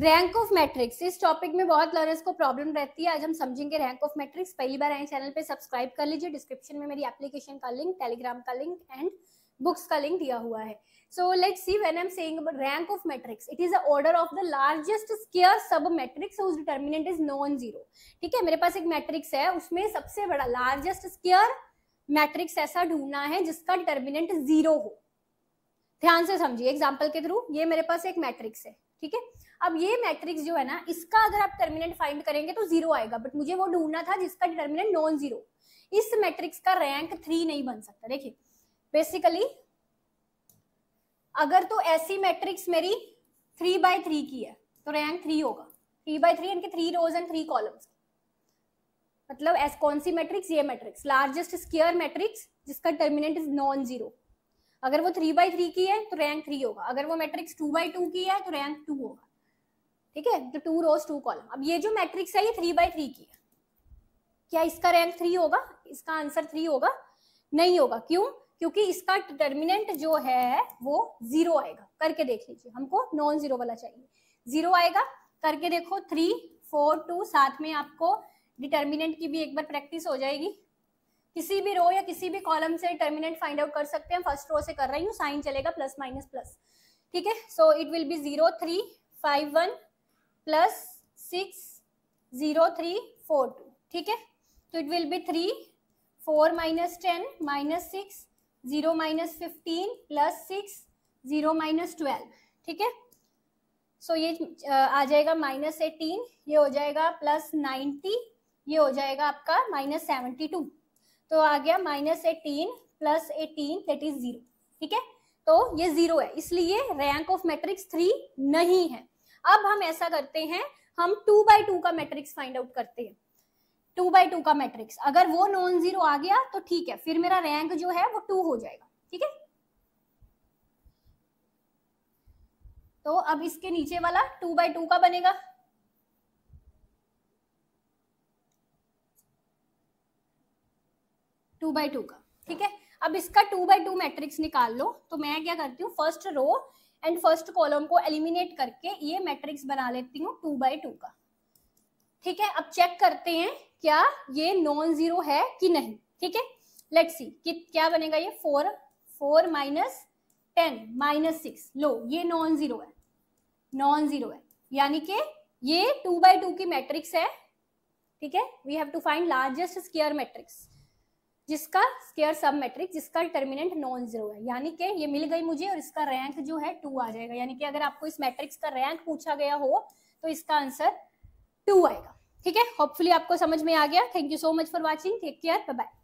rank of matrix इस topic में बहुत लर्नर्स को प्रॉब्लम रहती है आज हम समझेंगे रैंक ऑफ मैट्रिक्स पहली बार आए चैनल पे सब्सक्राइब कर लीजिए डिस्क्रिप्शन में मेरी एप्लीकेशन का लिंक टेलीग्राम का लिंक एंड बुक्स का लिंक दिया हुआ है so let's see when I am saying about rank of matrix it is a order of the largest square sub matrix whose determinant is non zero ठीक है मेरे पास एक matrix है उसमें सबसे बड़ा लार्जेस्ट स्केयर मैट्रिक्स ऐसा ढूंढना है जिसका डिटर्मिनेंट जीरो हो ध्यान से समझिए एग्जाम्पल के थ्रू ये मेरे पास एक मैट्रिक्स है ठीक है अब ये मैट्रिक्स जो है ना इसका अगर आप टर्मिनेंट फाइंड करेंगे तो जीरो आएगा बट मुझे वो ढूंढना था जिसका डिटर्मिनेंट नॉन जीरो इस मैट्रिक्स का रैंक थ्री नहीं बन सकता देखिए बेसिकली अगर तो ऐसी मैट्रिक्स मेरी थ्री बाय थ्री की है तो रैंक थ्री होगा थ्री बाय थ्री इनके three rows and three columns मतलब एस कौन सी मैट्रिक्स ये मैट्रिक्स लार्जेस्ट स्क्र मैट्रिक्स जिसका टर्मिनेंट इज नॉन जीरो अगर वो थ्री बाई थ्री की है तो रैंक थ्री होगा अगर वो मैट्रिक्स टू बाई टू की है तो रैंक टू होगा ठीक है तो टू रोज टू कॉलम अब ये जो मैट्रिक्स है ये थ्री बाई थ्री की है क्या इसका रैंक थ्री होगा इसका आंसर थ्री होगा नहीं होगा क्यों क्योंकि इसका डिटर्मिनेंट जो है वो जीरो आएगा करके देख लीजिए हमको नॉन जीरो वाला चाहिए जीरो आएगा करके देखो थ्री फोर टू साथ में आपको डिटर्मिनेंट की भी एक बार प्रैक्टिस हो जाएगी किसी भी रो या किसी भी कॉलम से टर्मिनेंट फाइंड आउट कर सकते हैं फर्स्ट रो से कर रही हूँ साइन चलेगा प्लस माइनस प्लस ठीक है so it will be zero three five one plus six zero three four two ठीक है तो it will be three four minus ten minus six zero minus fifteen plus six zero minus twelve ठीक है सो ये आ जाएगा minus eighteen ये हो जाएगा प्लस नाइन्टी ये हो जाएगा आपका माइनस सेवेंटी टू तो आ गया minus eighteen plus eighteen that is zero ठीक है तो ये जीरो है इसलिए रैंक ऑफ मैट्रिक्स थ्री नहीं है अब हम ऐसा करते हैं हम टू बाई टू का मैट्रिक्स फाइंड आउट करते हैं टू बाई टू का मैट्रिक्स अगर वो नॉन जीरो आ गया तो ठीक है फिर मेरा रैंक जो है वो टू हो जाएगा ठीक है तो अब इसके नीचे वाला टू बाई टू का बनेगा टू बाई टू का ठीक है अब इसका टू बाई टू मैट्रिक्स निकाल लो तो मैं क्या करती हूँ first row and first column को एलिमिनेट करके ये मैट्रिक्स बना लेती हूँ टू बाई टू का ठीक है अब चेक करते हैं क्या ये नॉन जीरो है कि नहीं ठीक है लेट सी कि क्या बनेगा ये four four minus ten minus six लो ये नॉन जीरो है नॉन जीरो है यानी कि ये टू बाई टू की मैट्रिक्स है ठीक है we have to find largest square matrix जिसका स्केयर सब मैट्रिक जिसका टर्मिनेंट नॉन जीरो है यानी कि ये मिल गई मुझे और इसका रैंक जो है टू आ जाएगा यानी कि अगर आपको इस मैट्रिक्स का रैंक पूछा गया हो तो इसका आंसर टू आएगा ठीक है होपफुली आपको समझ में आ गया thank you so much for watching take care bye